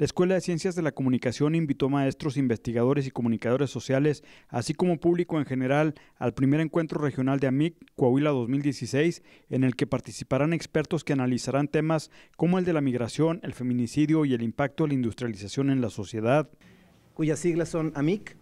La Escuela de Ciencias de la Comunicación invitó a maestros, investigadores y comunicadores sociales, así como público en general, al primer encuentro regional de AMIC Coahuila 2016, en el que participarán expertos que analizarán temas como el de la migración, el feminicidio y el impacto de la industrialización en la sociedad. Cuyas siglas son AMIC,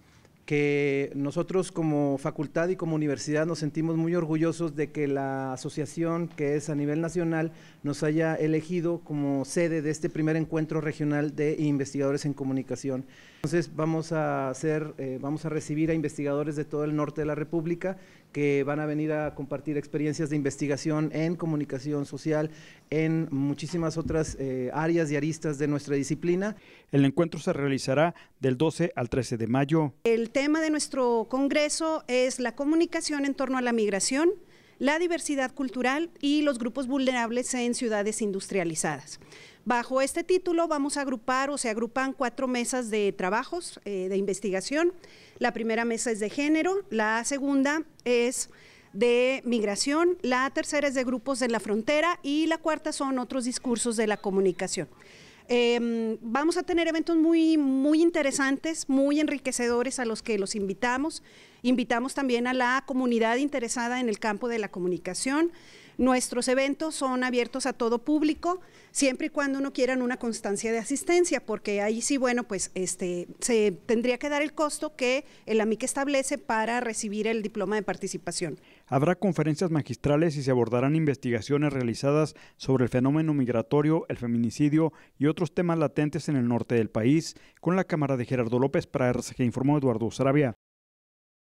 que nosotros como facultad y como universidad nos sentimos muy orgullosos de que la asociación, que es a nivel nacional, nos haya elegido como sede de este primer encuentro regional de investigadores en comunicación. Entonces vamos a, hacer, eh, vamos a recibir a investigadores de todo el norte de la República que van a venir a compartir experiencias de investigación en comunicación social, en muchísimas otras eh, áreas y aristas de nuestra disciplina. El encuentro se realizará del 12 al 13 de mayo tema de nuestro Congreso es la comunicación en torno a la migración, la diversidad cultural y los grupos vulnerables en ciudades industrializadas. Bajo este título vamos a agrupar o se agrupan cuatro mesas de trabajos eh, de investigación. La primera mesa es de género, la segunda es de migración, la tercera es de grupos de la frontera y la cuarta son otros discursos de la comunicación. Em, vamos a tener eventos muy, muy interesantes, muy enriquecedores a los que los invitamos. Invitamos también a la comunidad interesada en el campo de la comunicación. Nuestros eventos son abiertos a todo público, siempre y cuando uno quiera una constancia de asistencia, porque ahí sí, bueno, pues este, se tendría que dar el costo que el AMIC establece para recibir el diploma de participación. Habrá conferencias magistrales y se abordarán investigaciones realizadas sobre el fenómeno migratorio, el feminicidio y otros temas latentes en el norte del país, con la Cámara de Gerardo López para que informó Eduardo Sarabia.